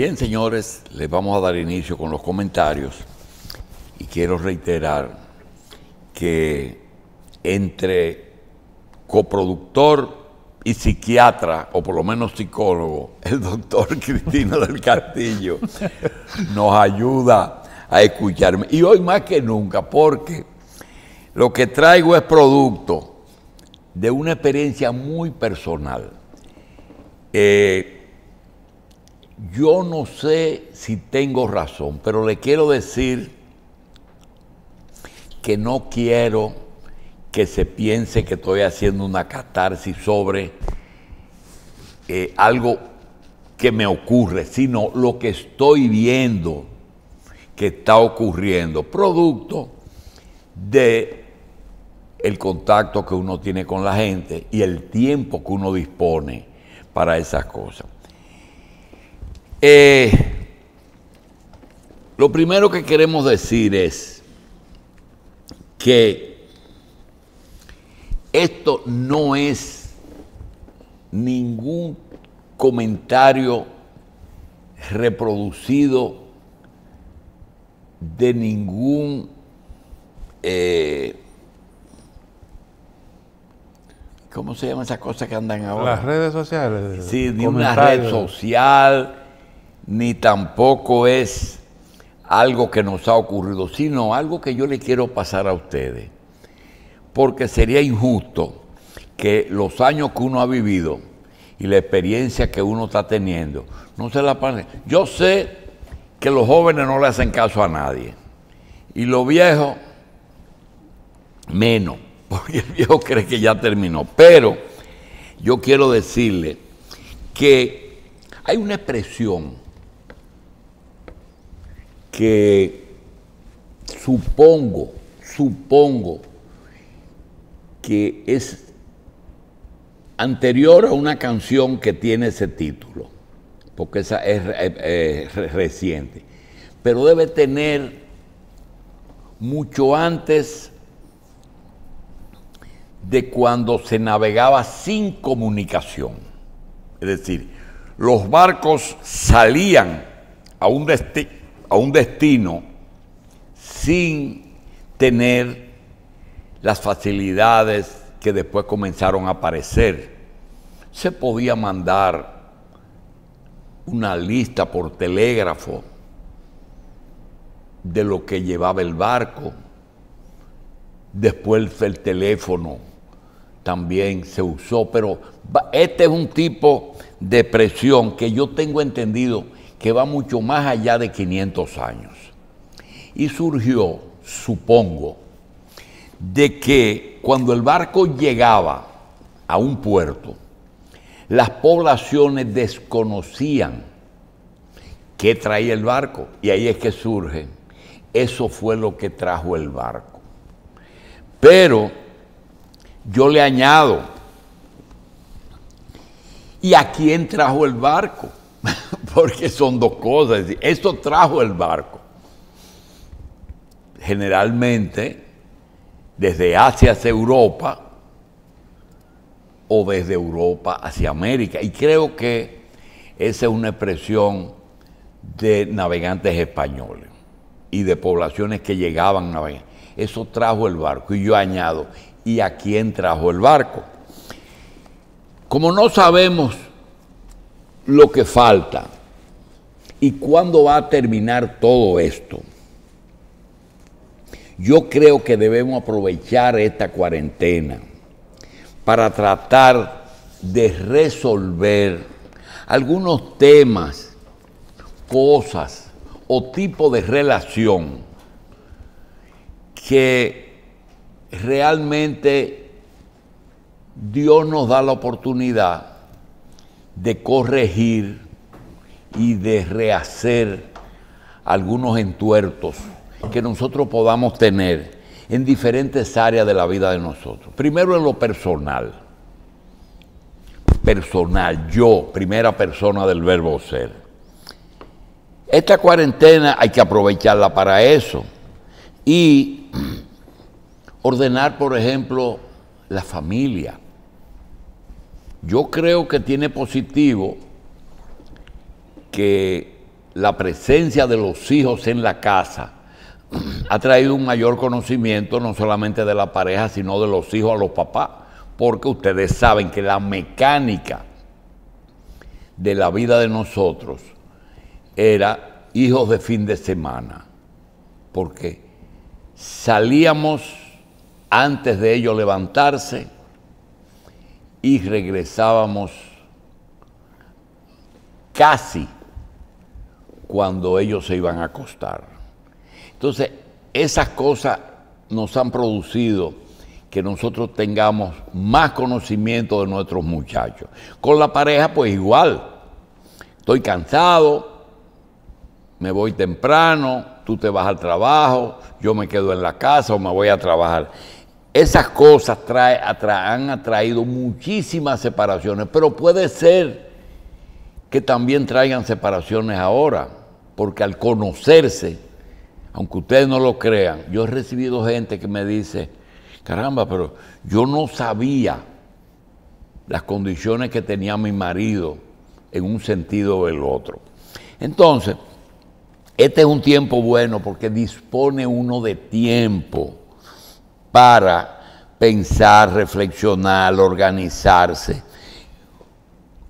Bien, señores, les vamos a dar inicio con los comentarios y quiero reiterar que entre coproductor y psiquiatra, o por lo menos psicólogo, el doctor Cristino del Castillo, nos ayuda a escucharme. Y hoy más que nunca, porque lo que traigo es producto de una experiencia muy personal. Eh, yo no sé si tengo razón, pero le quiero decir que no quiero que se piense que estoy haciendo una catarsis sobre eh, algo que me ocurre, sino lo que estoy viendo que está ocurriendo, producto de el contacto que uno tiene con la gente y el tiempo que uno dispone para esas cosas. Eh, lo primero que queremos decir es que esto no es ningún comentario reproducido de ningún eh, ¿Cómo se llama esas cosas que andan ahora? Las redes sociales. Sí, de una red social, ni tampoco es algo que nos ha ocurrido, sino algo que yo le quiero pasar a ustedes. Porque sería injusto que los años que uno ha vivido y la experiencia que uno está teniendo, no se la pasen. Yo sé que los jóvenes no le hacen caso a nadie. Y los viejos, menos. Porque el viejo cree que ya terminó. Pero yo quiero decirle que hay una expresión que supongo, supongo que es anterior a una canción que tiene ese título, porque esa es eh, eh, reciente, pero debe tener mucho antes de cuando se navegaba sin comunicación. Es decir, los barcos salían a un destino a un destino sin tener las facilidades que después comenzaron a aparecer. Se podía mandar una lista por telégrafo de lo que llevaba el barco. Después el teléfono también se usó, pero este es un tipo de presión que yo tengo entendido que va mucho más allá de 500 años. Y surgió, supongo, de que cuando el barco llegaba a un puerto, las poblaciones desconocían qué traía el barco. Y ahí es que surge, eso fue lo que trajo el barco. Pero yo le añado, ¿y a quién trajo el barco? porque son dos cosas. Esto trajo el barco. Generalmente, desde Asia hacia Europa o desde Europa hacia América. Y creo que esa es una expresión de navegantes españoles y de poblaciones que llegaban navegar. Eso trajo el barco. Y yo añado, ¿y a quién trajo el barco? Como no sabemos lo que falta y cuándo va a terminar todo esto. Yo creo que debemos aprovechar esta cuarentena para tratar de resolver algunos temas, cosas o tipo de relación que realmente Dios nos da la oportunidad de corregir y de rehacer algunos entuertos que nosotros podamos tener en diferentes áreas de la vida de nosotros. Primero en lo personal. Personal, yo, primera persona del verbo ser. Esta cuarentena hay que aprovecharla para eso. Y ordenar, por ejemplo, la familia. Yo creo que tiene positivo que la presencia de los hijos en la casa ha traído un mayor conocimiento no solamente de la pareja, sino de los hijos a los papás, porque ustedes saben que la mecánica de la vida de nosotros era hijos de fin de semana, porque salíamos antes de ellos levantarse, y regresábamos casi cuando ellos se iban a acostar. Entonces, esas cosas nos han producido que nosotros tengamos más conocimiento de nuestros muchachos. Con la pareja, pues igual. Estoy cansado, me voy temprano, tú te vas al trabajo, yo me quedo en la casa o me voy a trabajar. Esas cosas han atraído muchísimas separaciones, pero puede ser que también traigan separaciones ahora, porque al conocerse, aunque ustedes no lo crean, yo he recibido gente que me dice, caramba, pero yo no sabía las condiciones que tenía mi marido en un sentido o el otro. Entonces, este es un tiempo bueno porque dispone uno de tiempo para pensar, reflexionar, organizarse.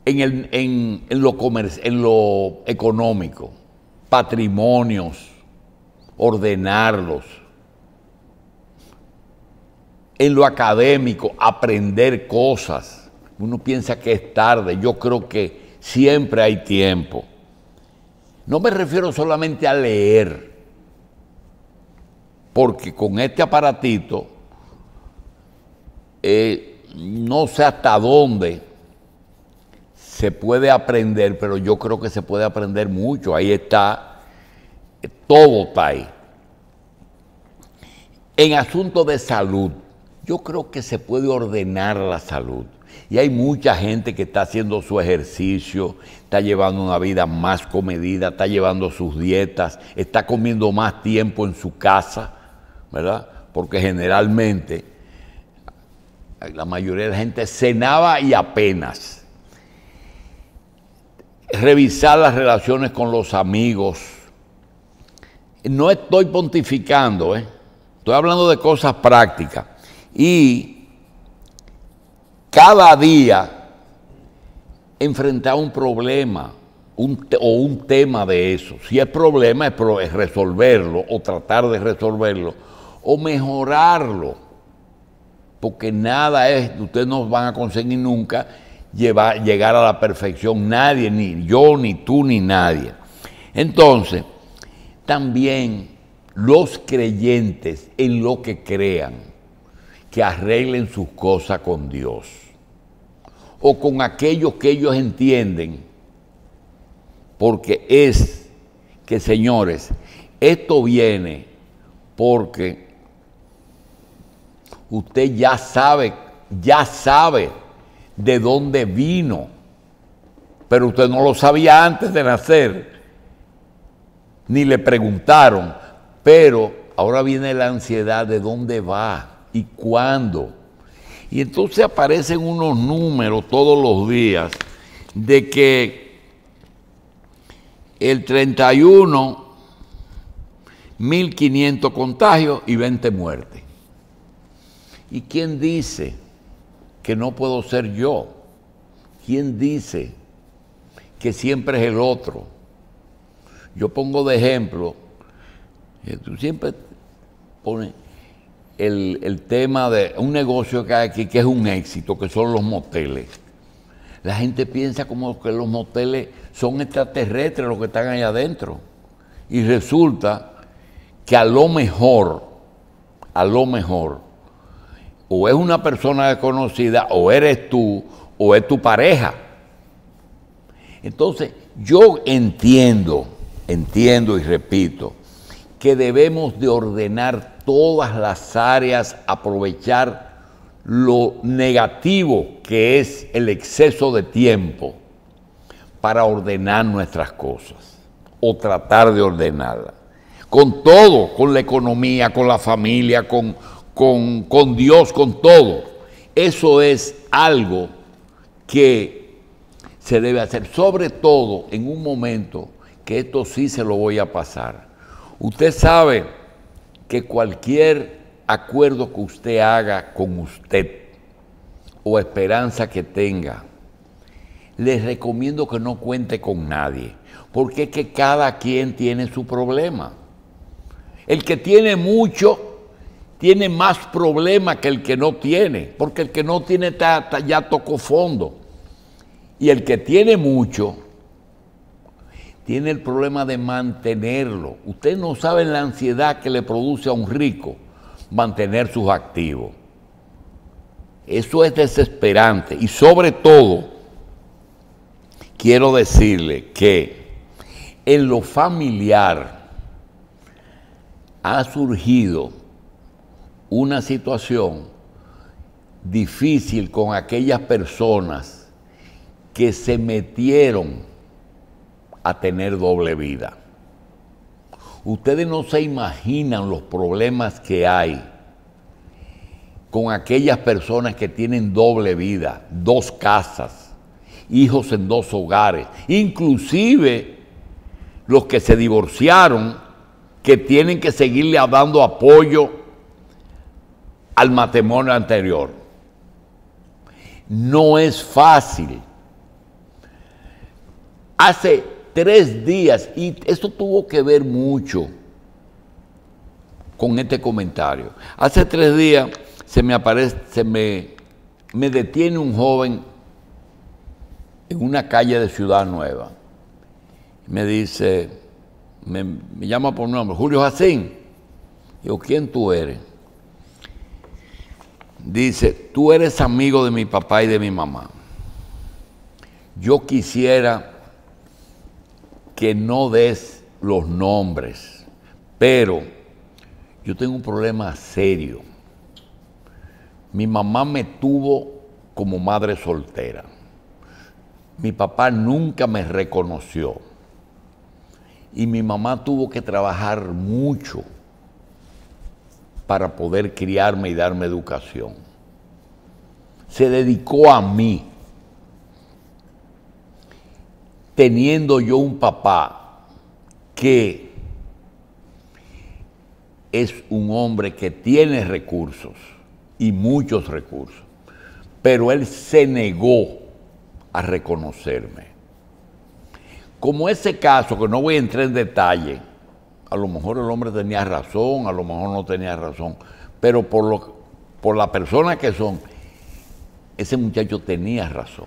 En, el, en, en, lo en lo económico, patrimonios, ordenarlos. En lo académico, aprender cosas. Uno piensa que es tarde, yo creo que siempre hay tiempo. No me refiero solamente a leer, porque con este aparatito eh, no sé hasta dónde se puede aprender, pero yo creo que se puede aprender mucho. Ahí está, todo está ahí. En asunto de salud, yo creo que se puede ordenar la salud. Y hay mucha gente que está haciendo su ejercicio, está llevando una vida más comedida, está llevando sus dietas, está comiendo más tiempo en su casa, ¿verdad? Porque generalmente la mayoría de la gente cenaba y apenas. Revisar las relaciones con los amigos. No estoy pontificando, ¿eh? estoy hablando de cosas prácticas. Y cada día enfrentar un problema o un tema de eso. Si es problema, es resolverlo o tratar de resolverlo o mejorarlo porque nada es, ustedes no van a conseguir nunca llegar a la perfección, nadie, ni yo, ni tú, ni nadie. Entonces, también los creyentes en lo que crean, que arreglen sus cosas con Dios o con aquellos que ellos entienden, porque es que, señores, esto viene porque usted ya sabe, ya sabe de dónde vino, pero usted no lo sabía antes de nacer, ni le preguntaron, pero ahora viene la ansiedad de dónde va y cuándo. Y entonces aparecen unos números todos los días de que el 31, 1.500 contagios y 20 muertes. ¿Y quién dice que no puedo ser yo? ¿Quién dice que siempre es el otro? Yo pongo de ejemplo, eh, tú siempre pone el, el tema de un negocio que hay aquí que es un éxito, que son los moteles. La gente piensa como que los moteles son extraterrestres los que están allá adentro. Y resulta que a lo mejor, a lo mejor, o es una persona desconocida, o eres tú, o es tu pareja. Entonces, yo entiendo, entiendo y repito, que debemos de ordenar todas las áreas, aprovechar lo negativo que es el exceso de tiempo para ordenar nuestras cosas o tratar de ordenarlas. Con todo, con la economía, con la familia, con, con, Dios, con todo. Eso es algo que se debe hacer, sobre todo en un momento que esto sí se lo voy a pasar. Usted sabe que cualquier acuerdo que usted haga con usted o esperanza que tenga, les recomiendo que no cuente con nadie, porque es que cada quien tiene su problema. El que tiene mucho tiene más problema que el que no tiene, porque el que no tiene ya tocó fondo. Y el que tiene mucho, tiene el problema de mantenerlo. Ustedes no saben la ansiedad que le produce a un rico mantener sus activos. Eso es desesperante. Y sobre todo, quiero decirle que en lo familiar ha surgido una situación difícil con aquellas personas que se metieron a tener doble vida. Ustedes no se imaginan los problemas que hay con aquellas personas que tienen doble vida, dos casas, hijos en dos hogares, inclusive los que se divorciaron, que tienen que seguirle dando apoyo al matrimonio anterior. No es fácil. Hace tres días, y esto tuvo que ver mucho con este comentario. Hace tres días se me aparece, se me, detiene un joven en una calle de Ciudad Nueva. Me dice, me, llama por nombre, Julio Jacín. yo, ¿quién tú eres? dice, tú eres amigo de mi papá y de mi mamá. Yo quisiera que no des los nombres, pero yo tengo un problema serio. Mi mamá me tuvo como madre soltera. Mi papá nunca me reconoció. Y mi mamá tuvo que trabajar mucho para poder criarme y darme educación. Se dedicó a mí, teniendo yo un papá que es un hombre que tiene recursos y muchos recursos, pero él se negó a reconocerme. Como ese caso, que no voy a entrar en detalle, a lo mejor el hombre tenía razón, a lo mejor no tenía razón, pero por, lo, por la persona que son, ese muchacho tenía razón.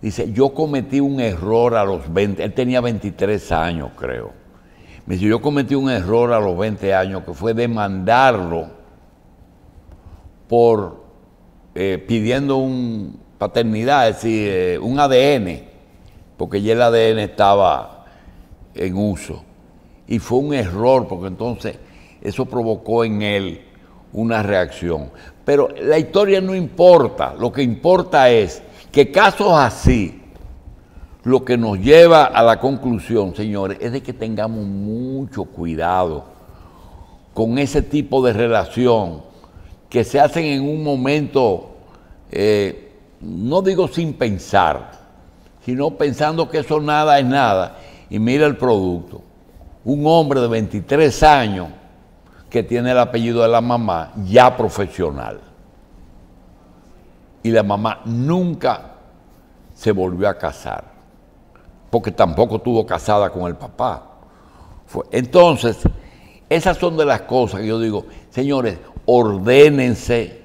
Dice, yo cometí un error a los 20, él tenía 23 años creo. Me dice, yo cometí un error a los 20 años que fue demandarlo por eh, pidiendo un paternidad, es decir, eh, un ADN, porque ya el ADN estaba en uso. Y fue un error porque entonces eso provocó en él una reacción. Pero la historia no importa, lo que importa es que casos así, lo que nos lleva a la conclusión, señores, es de que tengamos mucho cuidado con ese tipo de relación que se hacen en un momento, eh, no digo sin pensar, sino pensando que eso nada es nada, y mira el producto un hombre de 23 años que tiene el apellido de la mamá ya profesional. Y la mamá nunca se volvió a casar, porque tampoco tuvo casada con el papá. Entonces, esas son de las cosas que yo digo, señores, ordénense,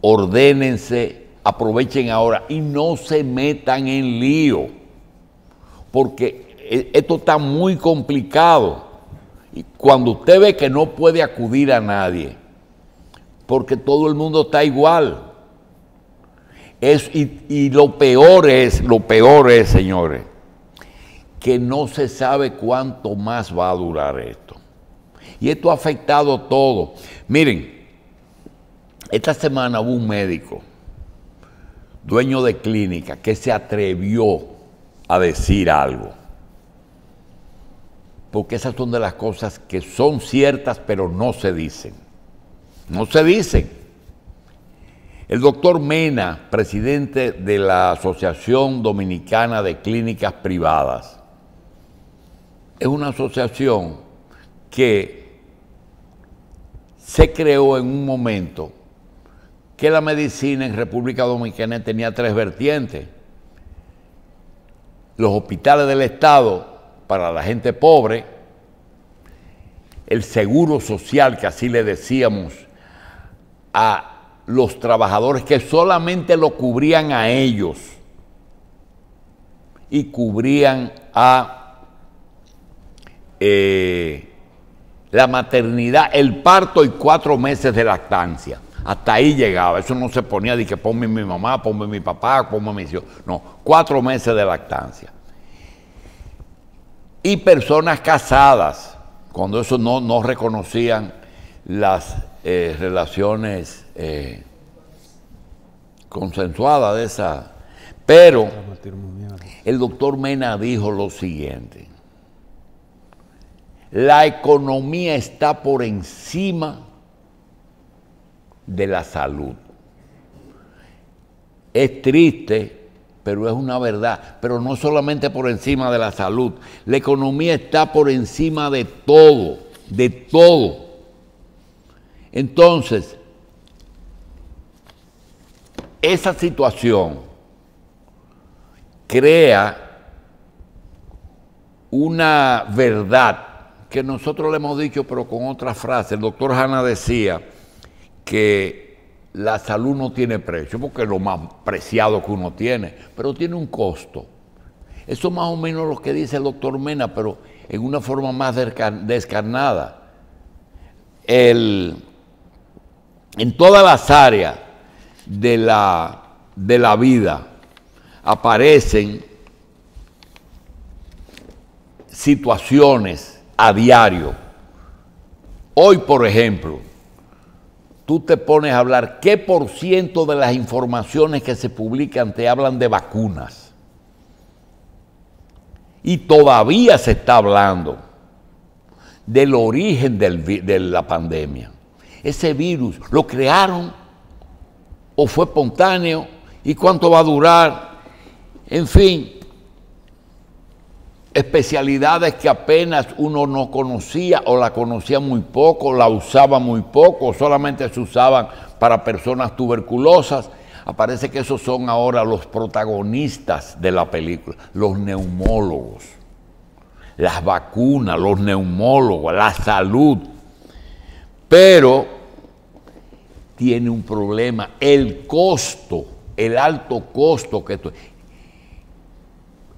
ordénense, aprovechen ahora y no se metan en lío, porque e-, esto está muy complicado. Y cuando usted ve que no puede acudir a nadie, porque todo el mundo está igual. y, y lo peor es, lo peor es, señores, que no se sabe cuánto más va a durar esto. Y esto ha afectado todo. Miren, esta semana hubo un médico, dueño de clínica, que se atrevió a decir algo porque esas son de las cosas que son ciertas pero no se dicen. No se dicen. El doctor Mena, presidente de la Asociación Dominicana de Clínicas Privadas, es una asociación que se creó en un momento que la medicina en República Dominicana tenía tres vertientes. Los hospitales del Estado, para la gente pobre, el seguro social, que así le decíamos a los trabajadores que solamente lo cubrían a ellos y cubrían a eh, la maternidad, el parto y cuatro meses de lactancia. Hasta ahí llegaba, eso no se ponía de que ponme mi mamá, ponme mi papá, ponme mi hijo. No, cuatro meses de lactancia y personas casadas, cuando eso no, no reconocían las eh, relaciones eh, consensuadas de esa. Pero el doctor Mena dijo lo siguiente, la economía está por encima de la salud. Es triste pero es una verdad, pero no solamente por encima de la salud, la economía está por encima de todo, de todo. Entonces, esa situación crea una verdad que nosotros le hemos dicho, pero con otra frase. El doctor Hanna decía que la salud no tiene precio, porque es lo más preciado que uno tiene, pero tiene un costo. Eso más o menos lo que dice el doctor Mena, pero en una forma más descarnada. en todas las áreas de la, de la vida aparecen situaciones a diario. Hoy, por ejemplo, tú te pones a hablar qué por ciento de las informaciones que se publican te hablan de vacunas. Y todavía se está hablando del origen de la pandemia. Ese virus lo crearon o fue espontáneo y cuánto va a durar. En fin, especialidades que apenas uno no conocía o la conocía muy poco, la usaba muy poco, solamente se usaban para personas tuberculosas. Aparece que esos son ahora los protagonistas de la película, los neumólogos, las vacunas, los neumólogos, la salud. Pero tiene un problema, el costo, el alto costo que esto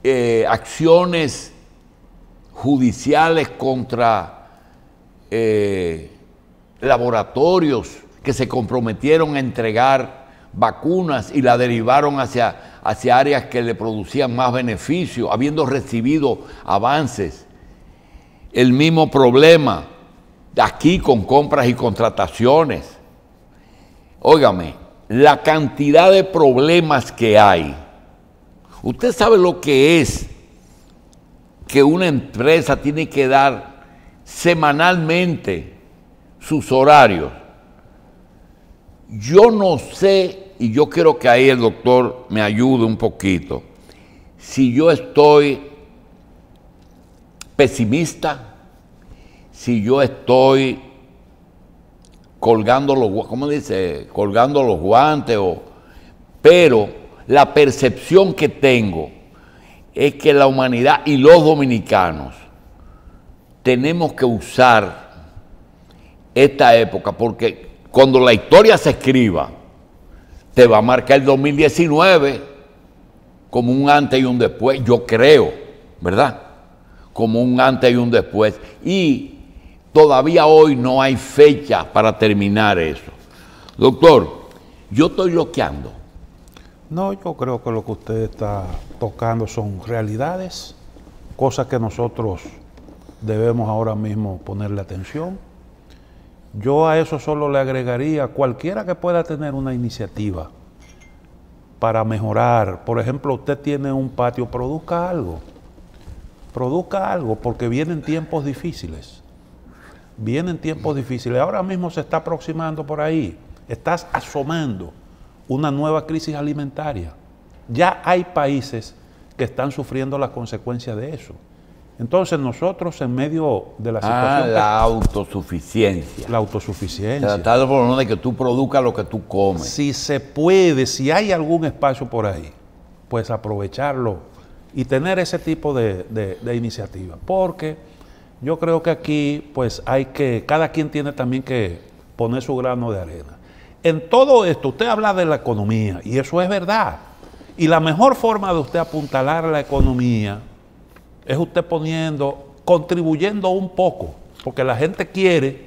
eh, acciones judiciales contra eh, laboratorios que se comprometieron a entregar vacunas y la derivaron hacia, hacia áreas que le producían más beneficio, habiendo recibido avances. El mismo problema aquí con compras y contrataciones. Óigame, la cantidad de problemas que hay Usted sabe lo que es que una empresa tiene que dar semanalmente sus horarios. Yo no sé, y yo quiero que ahí el doctor me ayude un poquito, si yo estoy pesimista, si yo estoy colgando los, ¿cómo dice? Colgando los guantes, o, pero la percepción que tengo es que la humanidad y los dominicanos tenemos que usar esta época, porque cuando la historia se escriba, te va a marcar el 2019 como un antes y un después, yo creo, ¿verdad? Como un antes y un después. Y todavía hoy no hay fecha para terminar eso. Doctor, yo estoy bloqueando. No, yo creo que lo que usted está tocando son realidades, cosas que nosotros debemos ahora mismo ponerle atención. Yo a eso solo le agregaría cualquiera que pueda tener una iniciativa para mejorar. Por ejemplo, usted tiene un patio, produzca algo. Produzca algo porque vienen tiempos difíciles. Vienen tiempos difíciles. Ahora mismo se está aproximando por ahí. Estás asomando una nueva crisis alimentaria. Ya hay países que están sufriendo las consecuencias de eso. Entonces nosotros en medio de la ah, situación... la autosuficiencia. La autosuficiencia. de de que tú produzcas lo que tú comes. Si se puede, si hay algún espacio por ahí, pues aprovecharlo y tener ese tipo de, de, de Porque yo creo que aquí pues hay que, cada quien tiene también que poner su grano de arena en todo esto, usted habla de la economía, y eso es verdad. Y la mejor forma de usted apuntalar la economía es usted poniendo, contribuyendo un poco, porque la gente quiere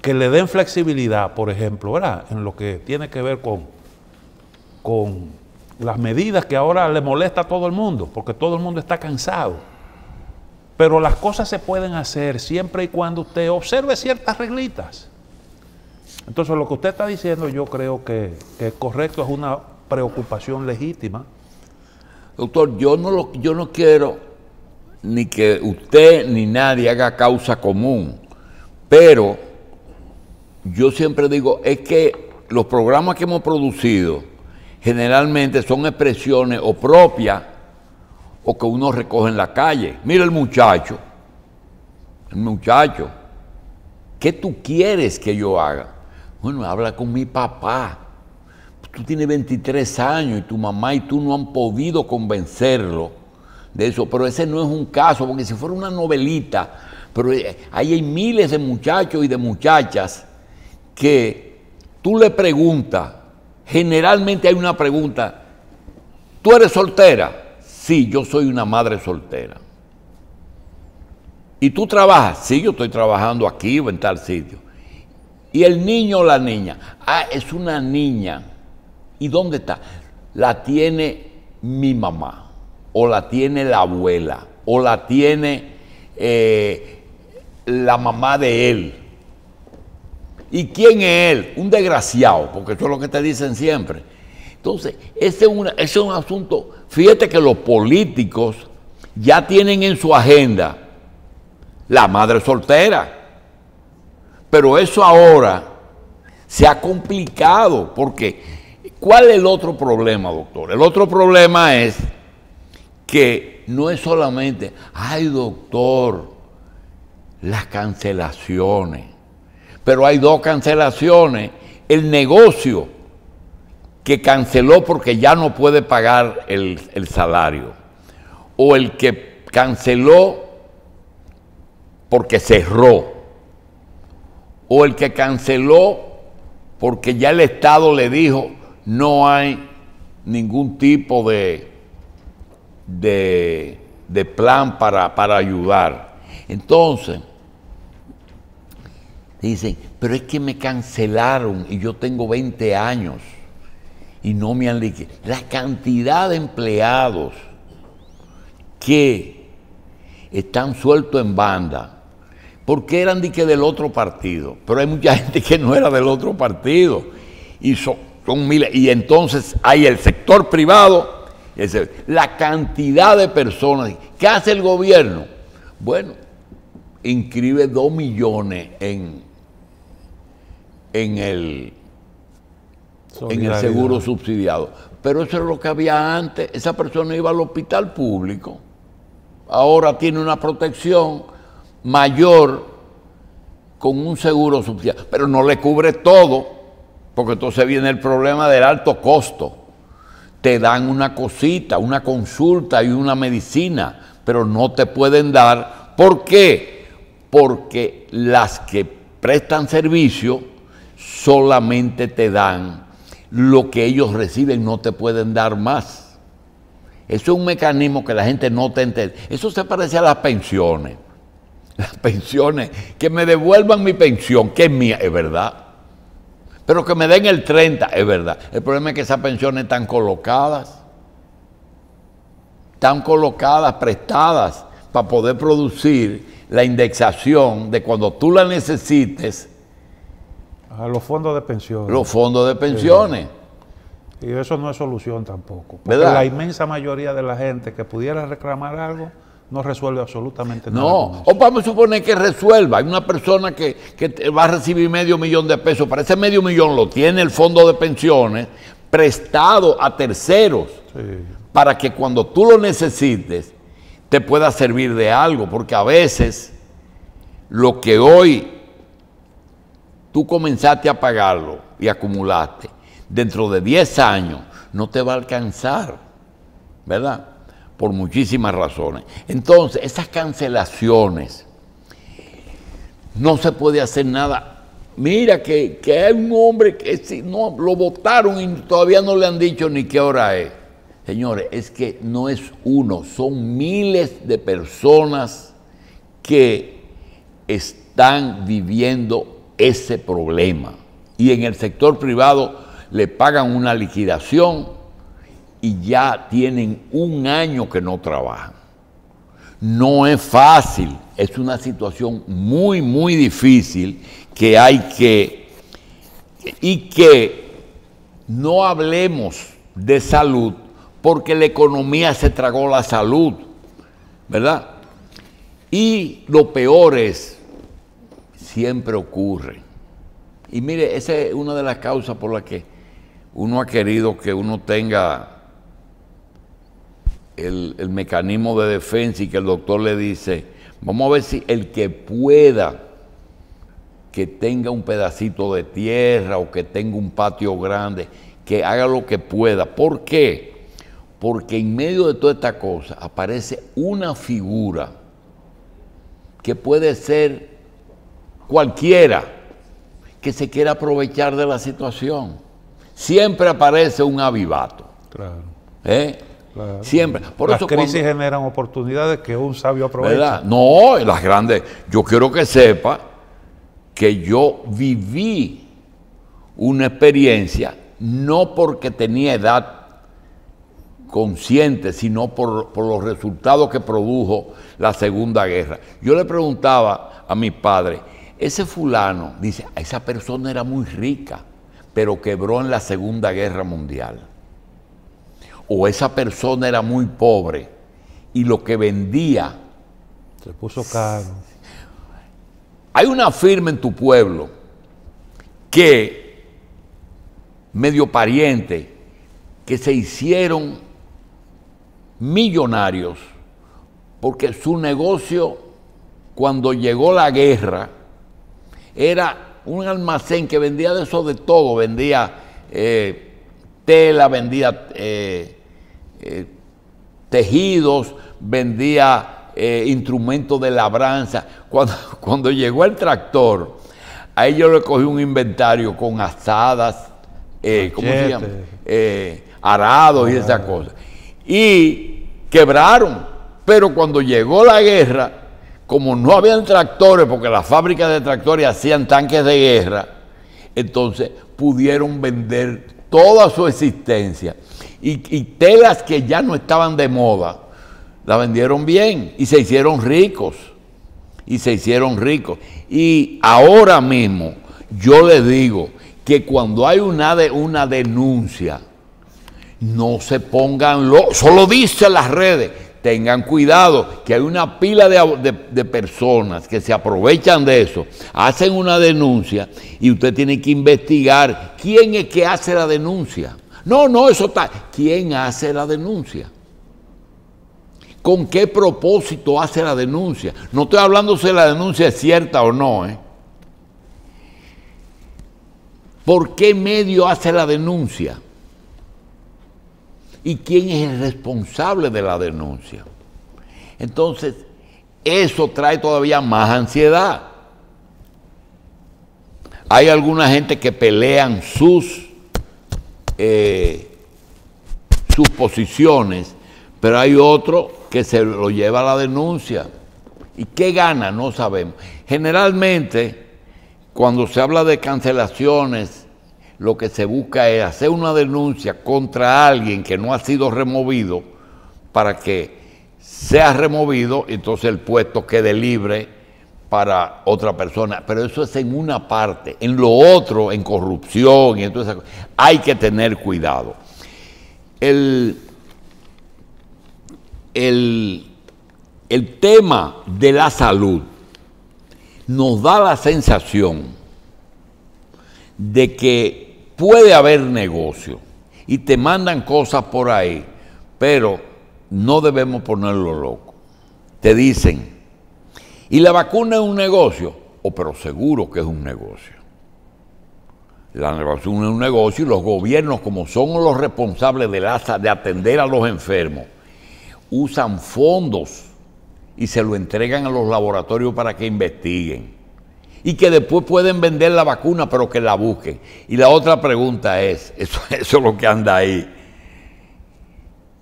que le den flexibilidad, por ejemplo, ¿verdad? En lo que tiene que ver con, con las medidas que ahora le molesta a todo el mundo, porque todo el mundo está cansado. Pero las cosas se pueden hacer siempre y cuando usted observe ciertas reglitas. Entonces, lo que usted está diciendo yo creo que, es correcto, es una preocupación legítima. Doctor, yo no, yo no quiero ni que usted ni nadie haga causa común, pero yo siempre digo, es que los programas que hemos producido generalmente son expresiones o propias o que uno recoge en la calle. Mira el muchacho, el muchacho, ¿qué tú quieres que yo haga? Bueno, habla con mi papá. Tú tienes 23 años y tu mamá y tú no han podido convencerlo de eso, pero ese no es un caso, porque si fuera una novelita, pero eh, ahí hay miles de muchachos y de muchachas que tú le preguntas, generalmente hay una pregunta, ¿tú eres soltera? Sí, yo soy una madre soltera. ¿Y tú trabajas? Sí, yo estoy trabajando aquí o en tal sitio. Y el niño o la niña, ah, es una niña. ¿Y dónde está? La tiene mi mamá, o la tiene la abuela, o la tiene eh, la mamá de él. ¿Y quién es él? Un desgraciado, porque eso es lo que te dicen siempre. Entonces, ese es un asunto, fíjate que los políticos ya tienen en su agenda la madre soltera pero eso ahora se ha complicado porque ¿cuál es el otro problema, doctor? El otro problema es que no es solamente, ay doctor, las cancelaciones, pero hay dos cancelaciones, el negocio que canceló porque ya no puede pagar el, el salario, o el que canceló porque cerró o el que canceló porque ya el Estado le dijo no hay ningún tipo de, de, plan para, para ayudar. Entonces, dicen, pero es que me cancelaron y yo tengo 20 años y no me han liquidado. La cantidad de empleados que están sueltos en banda, porque eran de que del otro partido, pero hay mucha gente que no era del otro partido. Y son, miles. Y entonces hay el sector privado, la cantidad de personas. ¿Qué hace el gobierno? Bueno, inscribe 2 millones en, en, el, en el seguro subsidiado. Pero eso es lo que había antes. Esa persona iba al hospital público. Ahora tiene una protección mayor con un seguro subsidiado, pero no le cubre todo, porque entonces viene el problema del alto costo. Te dan una cosita, una consulta y una medicina, pero no te pueden dar. ¿Por qué? Porque las que prestan servicio solamente te dan lo que ellos reciben, no te pueden dar más. Eso es un mecanismo que la gente no te entiende. Eso se parece a las pensiones las pensiones, que me devuelvan mi pensión, que es mía, es verdad. Pero que me den el 30, es verdad. El problema es que esas pensiones están colocadas, están colocadas, prestadas, para poder producir la indexación de cuando tú la necesites. A los fondos de pensiones. Los fondos de pensiones. y eso no es solución tampoco. Porque la inmensa mayoría de la gente que pudiera reclamar algo no resuelve absolutamente nada. No, o vamos a suponer que resuelva. Hay una persona que, que, va a recibir medio millón de pesos, para ese medio millón lo tiene el fondo de pensiones prestado a terceros para que cuando tú lo necesites te pueda servir de algo, porque a veces lo que hoy tú comenzaste a pagarlo y acumulaste, dentro de 10 años no te va a alcanzar, ¿verdad? por muchísimas razones. Entonces, esas cancelaciones, no se puede hacer nada. Mira que, hay un hombre que si no, lo votaron y todavía no le han dicho ni qué hora es. Señores, es que no es uno, son miles de personas que están viviendo ese problema. Y en el sector privado le pagan una liquidación y ya tienen un año que no trabajan. No es fácil, es una situación muy, muy difícil que hay que... Y que no hablemos de salud porque la economía se tragó la salud, ¿verdad? Y lo peor es, siempre ocurre. Y mire, esa es una de las causas por las que uno ha querido que uno tenga el, mecanismo de defensa y que el doctor le dice, vamos a ver si el que pueda, que tenga un pedacito de tierra o que tenga un patio grande, que haga lo que pueda. ¿Por qué? Porque en medio de toda esta cosa aparece una figura que puede ser cualquiera que se quiera aprovechar de la situación. Siempre aparece un avivato. Claro. ¿eh? Siempre. Por las crisis generan oportunidades que un sabio aprovecha. No, las grandes. Yo quiero que sepa que yo viví una experiencia no porque tenía edad consciente, sino por, por los resultados que produjo la Segunda Guerra. Yo le preguntaba a mi padre, ese fulano, dice, esa persona era muy rica, pero quebró en la Segunda Guerra Mundial o esa persona era muy pobre y lo que vendía... Se puso caro. Hay una firma en tu pueblo que medio pariente, que se hicieron millonarios porque su negocio cuando llegó la guerra era un almacén que vendía de eso de todo, vendía eh, tela, vendía eh, eh, tejidos, vendía eh, instrumentos de labranza. Cuando, cuando llegó el tractor, a ellos le cogí un inventario con asadas, eh, ¿cómo se llama? arados y esas cosas. Y quebraron. Pero cuando llegó la guerra, como no habían tractores, porque las fábricas de tractores hacían tanques de guerra, entonces pudieron vender toda su existencia y, telas que ya no estaban de moda, la vendieron bien y se hicieron ricos. Y se hicieron ricos. Y ahora mismo yo les digo que cuando hay una, de, una denuncia, no se pongan lo solo dice las redes, tengan cuidado, que hay una pila de, personas que se aprovechan de eso, hacen una denuncia y usted tiene que investigar quién es que hace la denuncia. No, no, eso está. ¿Quién hace la denuncia? ¿Con qué propósito hace la denuncia? No estoy hablando si la denuncia es cierta o no. ¿eh? ¿Por qué medio hace la denuncia? ¿Y quién es el responsable de la denuncia? Entonces, eso trae todavía más ansiedad. Hay alguna gente que pelean sus eh, sus posiciones, pero hay otro que se lo lleva a la denuncia. ¿Y qué gana? No sabemos. Generalmente, cuando se habla de cancelaciones, lo que se busca es hacer una denuncia contra alguien que no ha sido removido para que sea removido, y entonces el puesto quede libre para otra persona, pero eso es en una parte. En lo otro, en corrupción y en hay que tener cuidado. El, el, el tema de la salud nos da la sensación de que puede haber negocio y te mandan cosas por ahí, pero no debemos ponerlo loco. Te dicen, ¿Y la vacuna es un negocio? O pero seguro que es un negocio. La vacuna es un negocio y los gobiernos, como son los responsables de, de atender a los enfermos, usan fondos y se lo entregan a los laboratorios para que investiguen. Y que después pueden vender la vacuna, pero que la busquen. Y la otra pregunta es, eso es lo que anda ahí.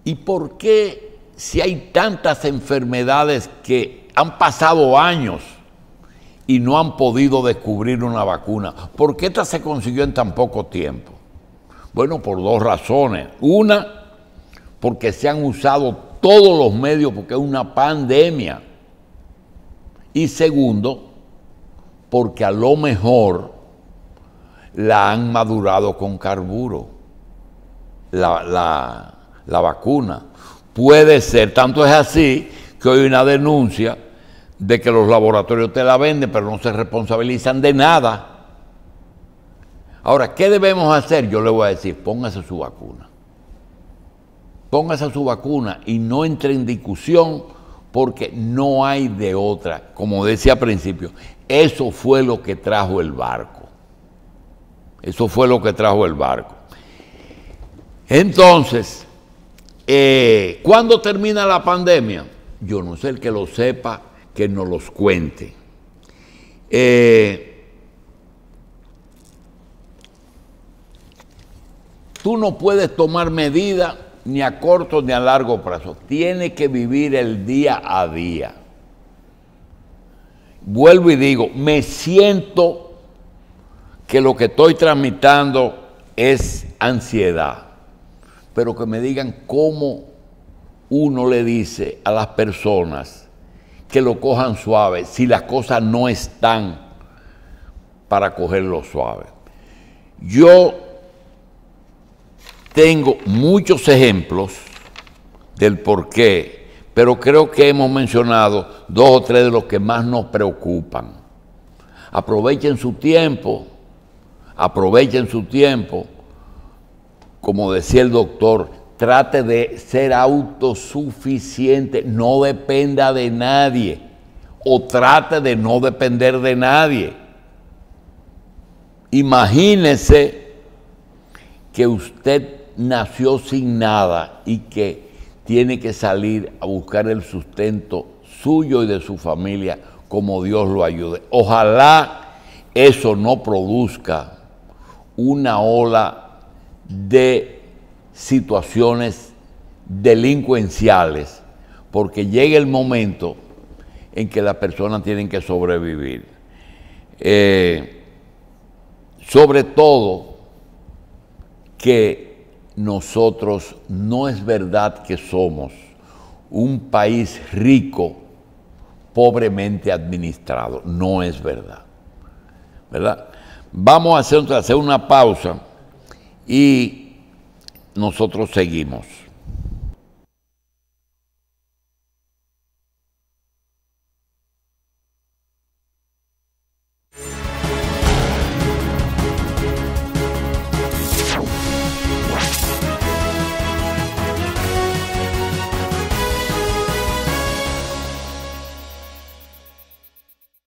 ¿Y por qué si hay tantas enfermedades que han pasado años y no han podido descubrir una vacuna. ¿Por qué esta se consiguió en tan poco tiempo? Bueno, por dos razones. Una, porque se han usado todos los medios porque es una pandemia. Y segundo, porque a lo mejor la han madurado con carburo, la, vacuna. Puede ser, tanto es así que hoy hay una denuncia de que los laboratorios te la venden, pero no se responsabilizan de nada. Ahora, ¿qué debemos hacer? Yo le voy a decir, póngase su vacuna. Póngase su vacuna y no entre en discusión porque no hay de otra. Como decía al principio, eso fue lo que trajo el barco. Eso fue lo que trajo el barco. Entonces, eh, ¿cuándo termina la pandemia? yo no sé, el que lo sepa, que nos los cuente. Eh, tú no puedes tomar medidas ni a corto ni a largo plazo. Tiene que vivir el día a día. Vuelvo y digo, me siento que lo que estoy tramitando es ansiedad, pero que me digan cómo uno le dice a las personas que lo cojan suave si las cosas no están para cogerlo suave. Yo tengo muchos ejemplos del por qué, pero creo que hemos mencionado dos o tres de los que más nos preocupan. Aprovechen su tiempo, aprovechen su tiempo. Como decía el doctor, trate de ser autosuficiente, no dependa de nadie o trate de no depender de nadie. Imagínese que usted nació sin nada y que tiene que salir a buscar el sustento suyo y de su familia como Dios lo ayude. Ojalá eso no produzca una ola de situaciones delincuenciales, porque llega el momento en que las personas tienen que sobrevivir. Eh, sobre todo que nosotros no es verdad que somos un país rico, pobremente administrado. No es verdad. ¿Verdad? Vamos a hacer, hacer una pausa y nosotros seguimos.